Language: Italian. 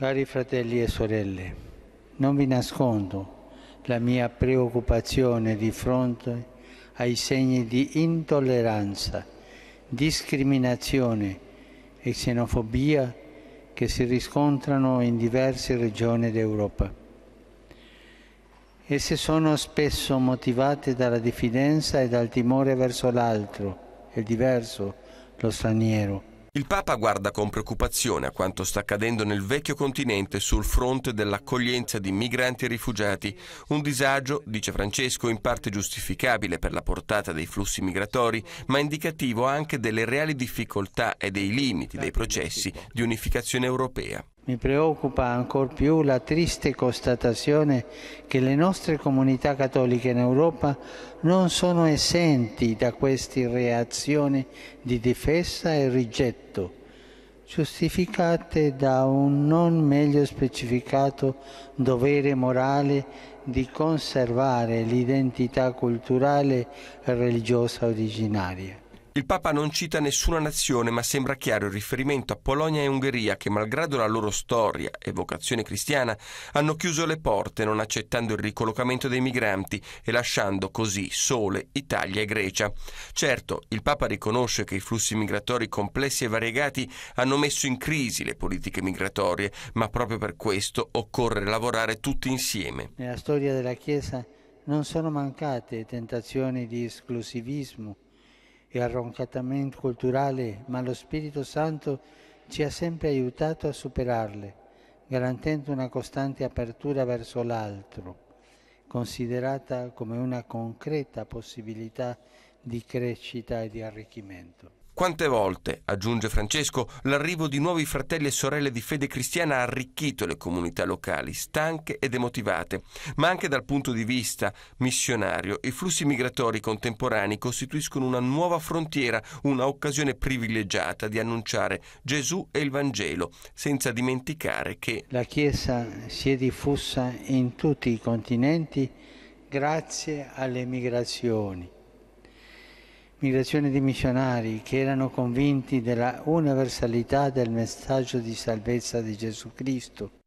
Cari fratelli e sorelle, non vi nascondo la mia preoccupazione di fronte ai segni di intolleranza, discriminazione e xenofobia che si riscontrano in diverse regioni d'Europa. Esse sono spesso motivate dalla diffidenza e dal timore verso l'altro, il diverso, lo straniero il Papa guarda con preoccupazione a quanto sta accadendo nel vecchio continente sul fronte dell'accoglienza di migranti e rifugiati, un disagio, dice Francesco, in parte giustificabile per la portata dei flussi migratori, ma indicativo anche delle reali difficoltà e dei limiti dei processi di unificazione europea. Mi preoccupa ancor più la triste constatazione che le nostre comunità cattoliche in Europa non sono esenti da queste reazioni di difesa e rigetto, giustificate da un non meglio specificato dovere morale di conservare l'identità culturale e religiosa originaria. Il Papa non cita nessuna nazione, ma sembra chiaro il riferimento a Polonia e Ungheria che, malgrado la loro storia e vocazione cristiana, hanno chiuso le porte non accettando il ricollocamento dei migranti e lasciando così sole Italia e Grecia. Certo, il Papa riconosce che i flussi migratori complessi e variegati hanno messo in crisi le politiche migratorie, ma proprio per questo occorre lavorare tutti insieme. Nella storia della Chiesa non sono mancate tentazioni di esclusivismo e arroncatamente culturale, ma lo Spirito Santo ci ha sempre aiutato a superarle, garantendo una costante apertura verso l'altro, considerata come una concreta possibilità di crescita e di arricchimento. Quante volte, aggiunge Francesco, l'arrivo di nuovi fratelli e sorelle di fede cristiana ha arricchito le comunità locali, stanche e demotivate, ma anche dal punto di vista missionario i flussi migratori contemporanei costituiscono una nuova frontiera, un'occasione privilegiata di annunciare Gesù e il Vangelo, senza dimenticare che la Chiesa si è diffusa in tutti i continenti grazie alle migrazioni migrazione di missionari che erano convinti della universalità del messaggio di salvezza di Gesù Cristo